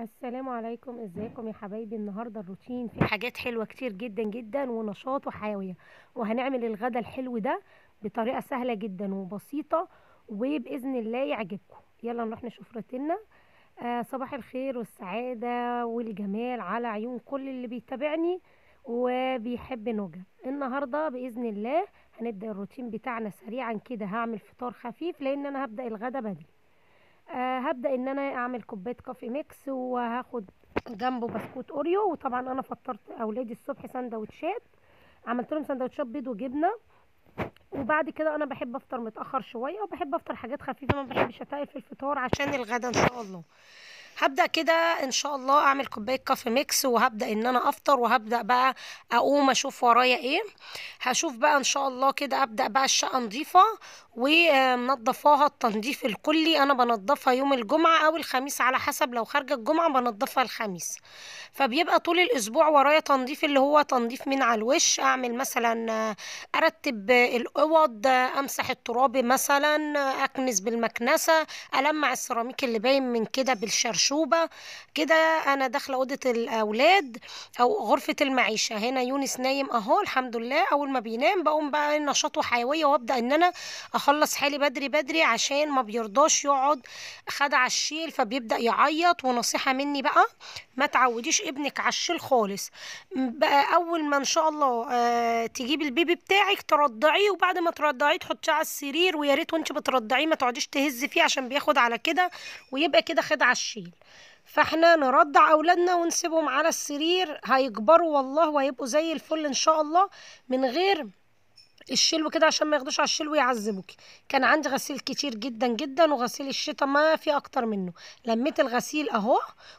السلام عليكم ازيكم يا حبايبي النهارده الروتين فيه حاجات حلوه كتير جدا جدا ونشاط وحيويه وهنعمل الغدا الحلو ده بطريقه سهله جدا وبسيطه وباذن الله يعجبكم يلا نروح نشوف روتيننا آه صباح الخير والسعاده والجمال على عيون كل اللي بيتابعني وبيحب نوجا النهارده باذن الله هنبدا الروتين بتاعنا سريعا كده هعمل فطار خفيف لان انا هبدا الغدا بدري آه، هبدا ان انا اعمل كوبايه كافي ميكس وهاخد جنبه بسكوت اوريو وطبعا انا فطرت اولادي الصبح سندوتشات عملت لهم سندوتشات بيض وجبنه وبعد كده انا بحب افطر متاخر شويه وبحب افطر حاجات خفيفه ما بحبش اتقل في الفطار عشان الغدا ان شاء الله هبدا كده ان شاء الله اعمل كوبايه كافي ميكس وهبدا ان انا افطر وهبدا بقى اقوم اشوف ورايا ايه هشوف بقى ان شاء الله كده ابدا بقى الشقه نظيفه ومنضفاها التنظيف الكلي انا بنضفها يوم الجمعه او الخميس على حسب لو خارجه الجمعه بنضفها الخميس فبيبقى طول الاسبوع ورايا تنظيف اللي هو تنظيف من على الوش اعمل مثلا ارتب الاوض امسح التراب مثلا اكنس بالمكنسه المع السيراميك اللي باين من كده بالشرش المشروبه كده انا داخله اوضه الاولاد او غرفه المعيشه هنا يونس نايم اهو الحمد لله اول ما بينام بقوم بقى إيه، نشاط وحيويه وابدا ان انا اخلص حالي بدري بدري عشان ما بيرضاش يقعد خدع الشيل فبيبدا يعيط ونصيحه مني بقى ما تعوديش ابنك على الشيل خالص بقى اول ما ان شاء الله آه، تجيب البيبي بتاعك ترضعيه وبعد ما ترضعيه تحطيه على السرير ويا ريت وانت بترضعيه ما تقعديش تهزي فيه عشان بياخد على كده ويبقى كده خدع الشيل فاحنا نرضع اولادنا ونسيبهم على السرير هيكبروا والله وهيبقوا زي الفل ان شاء الله من غير الشلو كده عشان ما ياخدوش على الشلو يعذبوك كان عندي غسيل كتير جدا جدا وغسيل الشتاء ما في اكتر منه لميت الغسيل اهو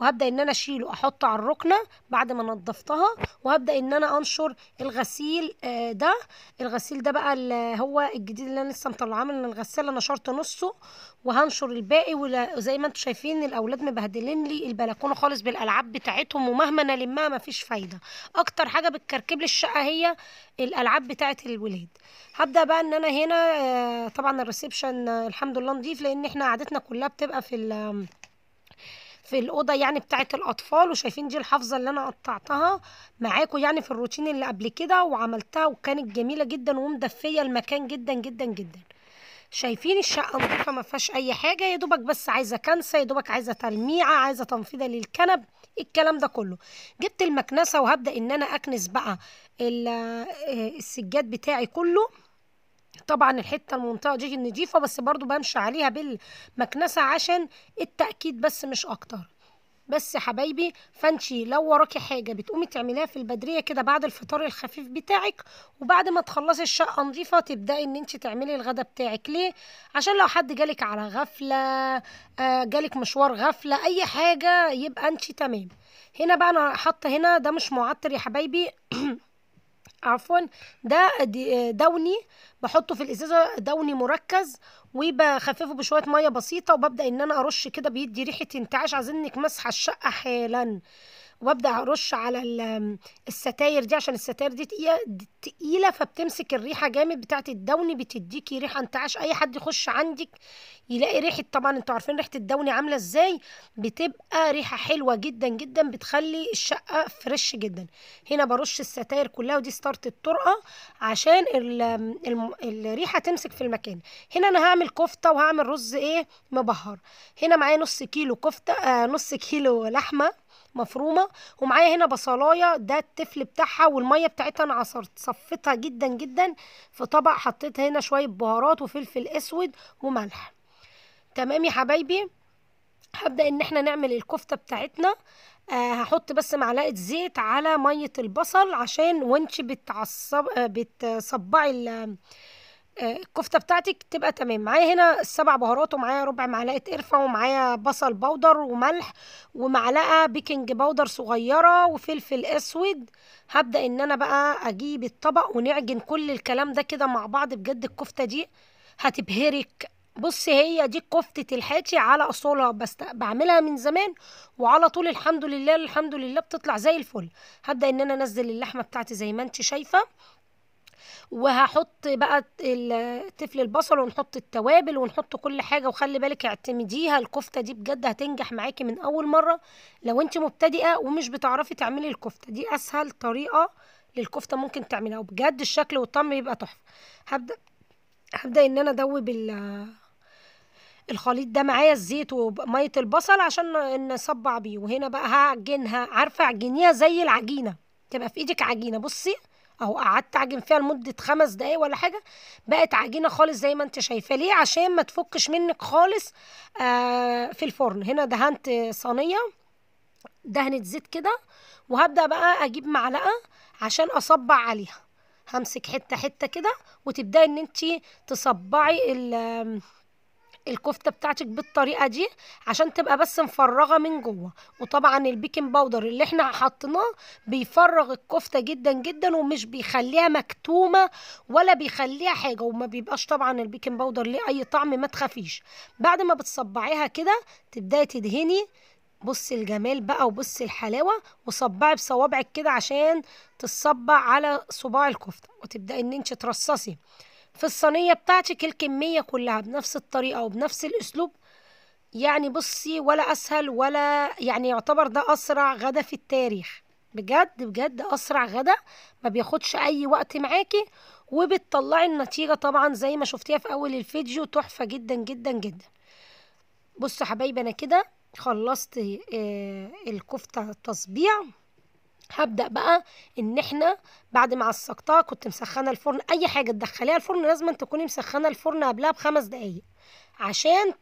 وهبدا ان انا اشيله احطه على الركنه بعد ما نضفتها وهبدا ان انا انشر الغسيل آه، ده الغسيل ده بقى اللي هو الجديد اللي انا لسه مطلعاه من الغساله نشرت نصه وهنشر الباقي وزي ما انتم شايفين الاولاد مبهدلين لي البلكونه خالص بالالعاب بتاعتهم ومهما نلمها مفيش فايده اكتر حاجه بتكركب لي الشقه هي الالعاب بتاعه الولاد هبدا بقى ان انا هنا آه، طبعا الريسبشن آه، الحمد لله نضيف لان احنا قعدتنا كلها بتبقى في في الاوضه يعني بتاعه الاطفال وشايفين دي الحافظه اللي انا قطعتها معاكم يعني في الروتين اللي قبل كده وعملتها وكانت جميله جدا ومدفيه المكان جدا جدا جدا شايفين الشقه نظيفه ما فيهاش اي حاجه يا دوبك بس عايزه كنسه يا دوبك عايزه تلميعه عايزه تنفيضه للكنب الكلام ده كله جبت المكنسه وهبدا ان انا اكنس بقى آه، السجاد بتاعي كله طبعا الحته المنطقه دي نضيفه بس برضو بمشي عليها بالمكنسه عشان التاكيد بس مش اكتر بس حبايبي فانتي لو وراكي حاجه بتقومي تعمليها في البدريه كده بعد الفطار الخفيف بتاعك وبعد ما تخلصي الشقه نظيفه تبداي ان انت تعملي الغدا بتاعك ليه عشان لو حد جالك على غفله آه جالك مشوار غفله اي حاجه يبقى انت تمام هنا بقى انا حاطه هنا ده مش معطر يا حبايبي عفوا ده دوني بحطه في الازازه دوني مركز وبخففه بشويه ميه بسيطه وببدا ان انا ارش كده بيدي ريحه انتعاش عايزينك مسحه الشقه حالا وابدا ارش على الستاير دي عشان الستاير دي تقيله فبتمسك الريحه جامد بتاعت الدوني بتديكي ريحه انتعاش اي حد يخش عندك يلاقي ريحه طبعا انتوا عارفين ريحه الدوني عامله ازاي بتبقى ريحه حلوه جدا جدا بتخلي الشقه فريش جدا هنا برش الستاير كلها ودي ستارت الطرقه عشان الريحه تمسك في المكان هنا انا هعمل كفته وهعمل رز ايه مبهر هنا معايا نص كيلو كفته آه نص كيلو لحمه مفرومه ومعايا هنا بصلايه ده التفل بتاعها والميه بتاعتها انا عصرت صفتها جدا جدا في طبق حطيت هنا شويه بهارات وفلفل اسود وملح تمام يا حبايبي هبدا ان احنا نعمل الكفته بتاعتنا آه هحط بس معلقه زيت على ميه البصل عشان وانت بتعصب بتصبعي آه، الكفته بتاعتك تبقى تمام معايا هنا السبع بهارات ومعايا ربع معلقه قرفه ومعايا بصل بودر وملح ومعلقه بيكنج بودر صغيره وفلفل اسود هبدا ان انا بقى اجيب الطبق ونعجن كل الكلام ده كده مع بعض بجد الكفته دي هتبهرك بصي هي دي كفتة الحاتي على أصولها بس بعملها من زمان وعلى طول الحمد لله الحمد لله بتطلع زي الفل هبدأ إن أنا أنزل اللحمة بتاعتي زي ما أنت شايفة وهحط بقى تفل البصل ونحط التوابل ونحط كل حاجه وخلي بالك اعتمديها الكفته دي بجد هتنجح معاكي من اول مره لو انت مبتدئه ومش بتعرفي تعملي الكفته دي اسهل طريقه للكفته ممكن تعملها وبجد الشكل والطعم بيبقى تحفه هبدا هبدا ان انا ادوب ال الخليط ده معايا الزيت وميه البصل عشان نصبع بيه وهنا بقى هعجنها عارفه اعجنيها زي العجينه تبقى في ايدك عجينه بصي او قعدت اعجن فيها لمده خمس دقايق ولا حاجه بقت عجينه خالص زي ما انت شايفه ليه عشان ما تفكش منك خالص آه في الفرن هنا دهنت صينيه دهنت زيت كده وهبدا بقى اجيب معلقه عشان اصبع عليها همسك حته حته كده وتبداي ان انت تصبعي الكفته بتاعتك بالطريقه دي عشان تبقى بس مفرغه من جوه وطبعا البيكنج باودر اللي احنا حطيناه بيفرغ الكفته جدا جدا ومش بيخليها مكتومه ولا بيخليها حاجه وما بيبقاش طبعا البيكنج باودر ليه اي طعم ما تخافيش بعد ما بتصبعيها كده تبداي تدهني بص الجمال بقى وبص الحلاوة وصبعي بصوابعك كده عشان تتصبع على صباع الكفتة وتبدأي ان انت ترصصي في الصينية بتاعتك الكمية كلها بنفس الطريقة وبنفس الأسلوب يعني بصي ولا أسهل ولا يعني يعتبر ده أسرع غدا في التاريخ بجد بجد أسرع غدا ما بياخدش أي وقت معاكي وبتطلعي النتيجة طبعا زي ما شفتيها في أول الفيديو تحفة جدا جدا جدا بصوا حبايبي أنا كده خلصت آه، الكفتة التصبيع هبدأ بقى ان احنا بعد ما عصقتها كنت مسخنة الفرن اي حاجة تدخليها الفرن لازم تكوني مسخنة الفرن قبلها بخمس دقايق عشان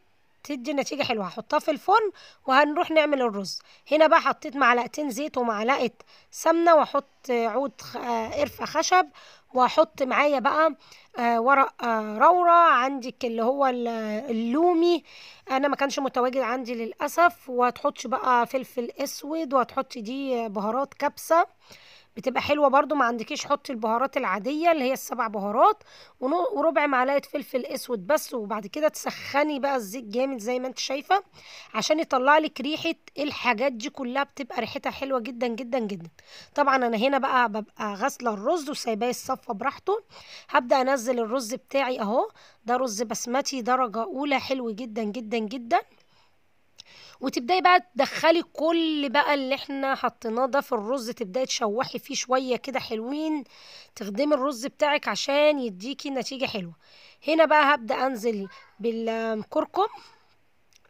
تدي نتيجة حلوة هحطها في الفرن وهنروح نعمل الرز هنا بقى حطيت معلقتين زيت ومعلقة سمنة واحط عود آه، قرفة خشب واحط معايا بقى آه، ورق آه، رورة عندك اللي هو اللومي انا ما كانش متواجد عندي للأسف وهتحطش بقى فلفل اسود وهتحطي دي بهارات كبسة بتبقى حلوه برده ما عندكيش حطي البهارات العاديه اللي هي السبع بهارات وربع معلقه فلفل اسود بس وبعد كده تسخني بقى الزيت جامد زي ما انت شايفه عشان يطلع لك ريحه الحاجات دي كلها بتبقى ريحتها حلوه جدا جدا جدا طبعا انا هنا بقى ببقى غاسله الرز وسايباه الصفة براحته هبدا انزل الرز بتاعي اهو ده رز بسمتي درجه اولى حلو جدا جدا جدا وتبداي بقى تدخلي كل بقى اللي احنا حطيناه ده في الرز تبداي تشوحي فيه شويه كده حلوين تخدمي الرز بتاعك عشان يديكي نتيجه حلوه هنا بقى هبدا انزل بالكركم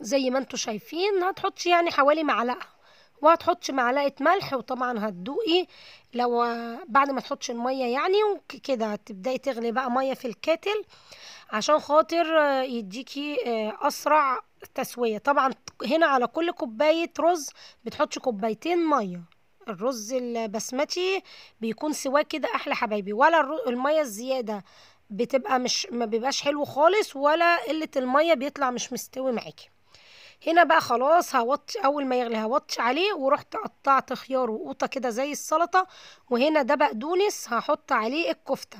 زي ما انتوا شايفين هتحطي يعني حوالي معلقه وهتحطي معلقه ملح وطبعا هتدوقي لو بعد ما تحطش الميه يعني وكده هتبداي تغلي بقى ميه في الكاتل عشان خاطر يديكي آه، اسرع تسوية طبعا هنا على كل كوباية رز بتحطش كوبايتين مية الرز البسمتي بيكون سواه كده احلى حبايبي ولا المية الزيادة بتبقى مش ما بيبقاش حلو خالص ولا قلة المية بيطلع مش مستوي معاكي هنا بقى خلاص هوطي اول ما يغلي هوطي عليه ورحت قطعت خيار وقوطه كده زي السلطه وهنا ده بقدونس هحط عليه الكفته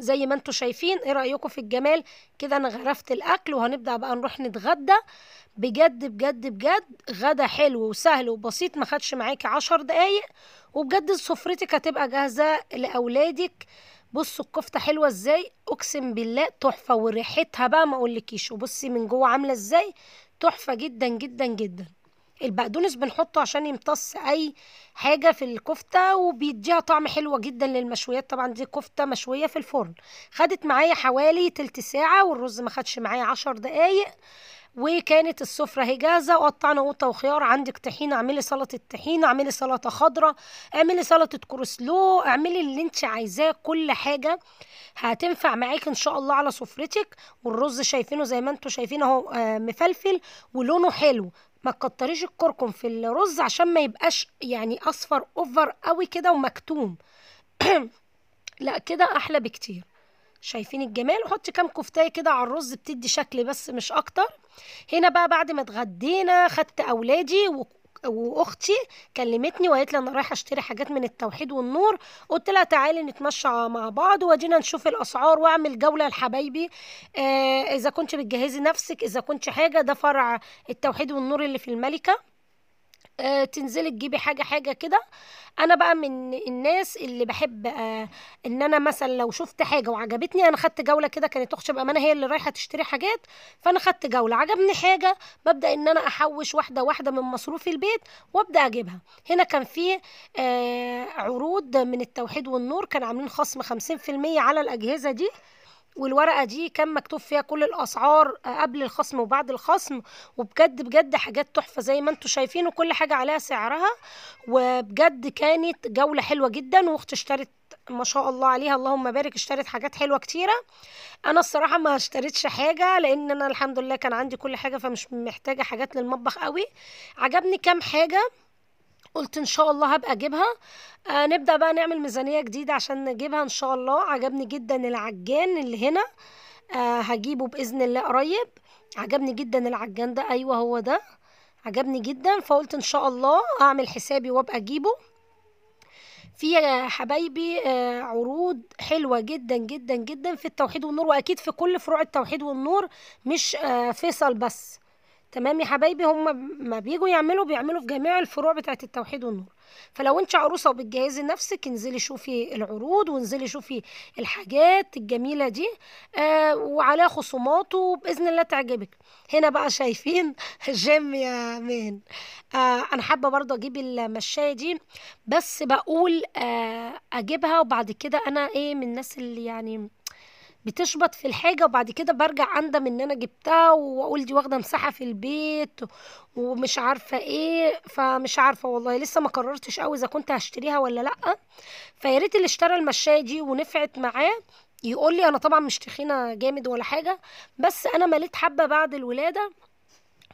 زي ما انتم شايفين ايه رايكم في الجمال كده انا غرفت الاكل وهنبدا بقى نروح نتغدى بجد بجد بجد غدا حلو وسهل وبسيط ما خدش معاكي عشر دقايق وبجد سفرتك هتبقى جاهزه لاولادك بصوا الكفته حلوه ازاي اقسم بالله تحفه وريحتها بقى ما اقولكيش وبصي من جوه عامله ازاي تحفه جدا جدا جدا البقدونس بنحطه عشان يمتص اي حاجه في الكفته وبيديها طعم حلو جدا للمشويات طبعا دي كفته مشويه في الفرن خدت معايا حوالي تلت ساعه والرز ما خدش معايا عشر دقايق وكانت السفره اهي جاهزه وقطعنا قوطه وخيار عندك طحينه اعملي سلطه طحينه اعملي سلطه خضراء اعملي سلطه كروسلو اعملي اللي انت عايزاه كل حاجه هتنفع معاك ان شاء الله على سفرتك والرز شايفينه زي ما انتم شايفين اهو آه، مفلفل ولونه حلو ما تكتريش الكركم في الرز عشان ما يبقاش يعني اصفر اوفر قوي كده ومكتوم لا كده احلى بكتير شايفين الجمال حط كام كفتايه كده على الرز بتدي شكل بس مش اكتر هنا بقى بعد ما اتغدينا خدت اولادي واختي كلمتني وقالت لي انا رايحه اشتري حاجات من التوحيد والنور قلت لها تعالي نتمشى مع بعض وادينا نشوف الاسعار واعمل جوله لحبايبي آه اذا كنت بتجهزي نفسك اذا كنت حاجه ده فرع التوحيد والنور اللي في الملكه آه، تنزلي تجيبي حاجه حاجه كده انا بقى من الناس اللي بحب آه، ان انا مثلا لو شفت حاجه وعجبتني انا خدت جوله كده كانت اختي بامانه هي اللي رايحه تشتري حاجات فانا خدت جوله عجبني حاجه ببدا ان انا احوش واحده واحده من مصروف البيت وابدا اجيبها هنا كان في آه، عروض من التوحيد والنور كانوا عاملين خصم 50% على الاجهزه دي والورقه دي كان مكتوب فيها كل الاسعار آه، قبل الخصم وبعد الخصم وبجد بجد حاجات تحفه زي ما انتم شايفين وكل حاجه عليها سعرها وبجد كانت جوله حلوه جدا واختي اشترت ما شاء الله عليها اللهم بارك اشترت حاجات حلوه كتيره انا الصراحه ما اشتريتش حاجه لان انا الحمد لله كان عندي كل حاجه فمش محتاجه حاجات للمطبخ قوي عجبني كام حاجه قلت ان شاء الله هبقى اجيبها آه نبدا بقى نعمل ميزانيه جديده عشان نجيبها ان شاء الله عجبني جدا العجان اللي هنا آه هجيبه باذن الله قريب عجبني جدا العجان ده ايوه هو ده عجبني جدا فقلت ان شاء الله اعمل حسابي وابقى اجيبه في يا حبايبي آه عروض حلوه جدا جدا جدا في التوحيد والنور واكيد في كل فروع التوحيد والنور مش آه فيصل بس تمام يا حبايبي هم ما بيجوا يعملوا بيعملوا في جميع الفروع بتاعه التوحيد والنور فلو انت عروسه وبتجهزي نفسك انزلي شوفي العروض وانزلي شوفي الحاجات الجميله دي آه وعليها خصومات وباذن الله تعجبك هنا بقى شايفين جيم يا مان آه انا حابه برضه اجيب المشايه دي بس بقول آه اجيبها وبعد كده انا ايه من الناس اللي يعني بتشبط في الحاجه وبعد كده برجع اندم ان انا جبتها واقول دي واخده مساحه في البيت ومش عارفه ايه فمش عارفه والله لسه ما قررتش قوي اذا كنت هشتريها ولا لا فيا ريت اللي اشترى المشايه دي ونفعت معاه يقول لي انا طبعا مش تخينه جامد ولا حاجه بس انا مليت حبه بعد الولاده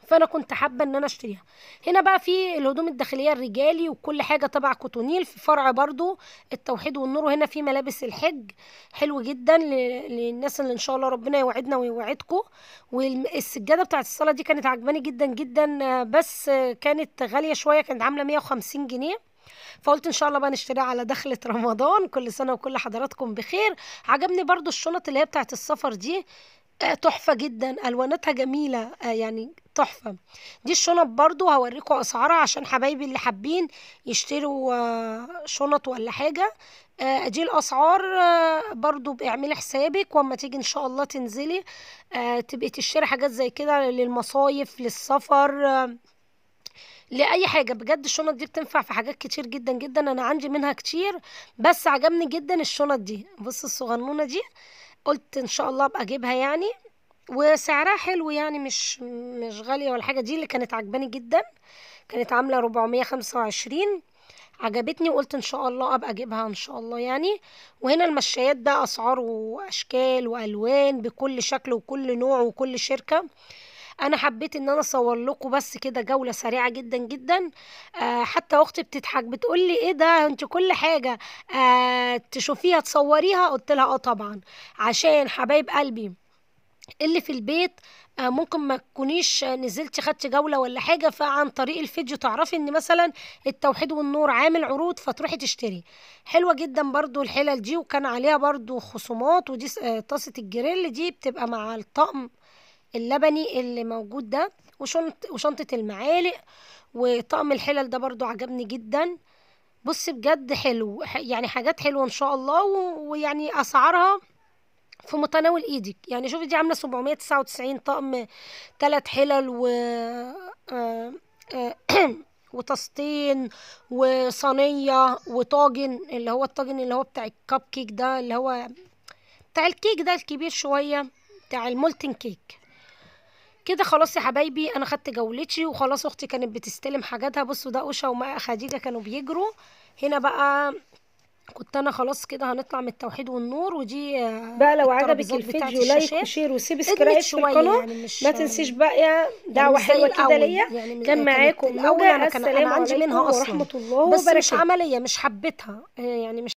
فانا كنت حابه ان انا اشتريها هنا بقى في الهدوم الداخليه الرجالي وكل حاجه تبع كوتونيل في فرع برضو التوحيد والنور وهنا في ملابس الحج حلو جدا للناس اللي ان شاء الله ربنا يوعدنا ويوعدكم والسجاده بتاعت الصلاه دي كانت عجباني جدا جدا بس كانت غاليه شويه كانت عامله 150 جنيه فقلت ان شاء الله بقى نشتريها على دخلة رمضان كل سنة وكل حضراتكم بخير عجبني برضو الشنط اللي هي بتاعت السفر دي آه، تحفة جدا ألوانتها جميلة آه، يعني تحفه دي الشنط برضو هوريكم اسعارها عشان حبايبي اللي حابين يشتروا آه، شنط ولا حاجه آه، دي الاسعار آه، برضو اعملي حسابك واما تيجي ان شاء الله تنزلي تبقي تشتري حاجات زي كده للمصايف للسفر لاي حاجه بجد الشنط دي بتنفع في حاجات كتير جدا جدا انا عندي منها كتير بس عجبني جدا الشنط دي بص الصغنونه دي قلت ان شاء الله ابقى اجيبها يعني وسعرها حلو يعني مش مش غالية ولا حاجة دي اللي كانت عجباني جدا كانت عاملة ربعمية خمسة وعشرين عجبتني وقلت ان شاء الله ابقى اجيبها ان شاء الله يعني وهنا المشايات بقى اسعار واشكال والوان بكل شكل وكل نوع وكل شركه انا حبيت ان انا اصور لكم بس كده جوله سريعه جدا جدا آه حتى اختي بتضحك بتقول لي ايه ده انت كل حاجه آه تشوفيها تصوريها قلت لها اه طبعا عشان حبايب قلبي اللي في البيت آه، ممكن ما تكونيش آه، نزلتي خدتي جوله ولا حاجه فعن طريق الفيديو تعرفي ان مثلا التوحيد والنور عامل عروض فتروحي تشتري حلوه جدا برضو الحلل دي وكان عليها برضو خصومات ودي آه، طاسه الجريل دي بتبقى مع الطقم اللبني اللي موجود ده وشنط وشنطه المعالق وطقم الحلل ده برضو عجبني جدا بصي بجد حلو يعني حاجات حلوه ان شاء الله ويعني اسعارها في متناول ايدك يعني شوفي دي عامله 799 طقم ثلاث حلل و آه، آه، وتسطين وطاستين وصينيه وطاجن اللي هو الطاجن اللي هو بتاع الكب كيك ده اللي هو بتاع الكيك ده الكبير شويه بتاع المولتن كيك كده خلاص يا حبايبي انا خدت جولتي وخلاص اختي كانت بتستلم حاجاتها بصوا ده اوشا وماء خديجه كانوا بيجروا هنا بقى كنت انا خلاص كده هنطلع من التوحيد والنور ودي آه، بقى لو عجبك الفيديو لايك وشير وسبسكرايب في القناه يعني ما تنسيش آه، بقى دعوه يعني حلوه كده ليا يعني كان معاكم نوجه السلام اصلا ورحمه الله وبركاته بس مش عمليه مش حبيتها آه، يعني مش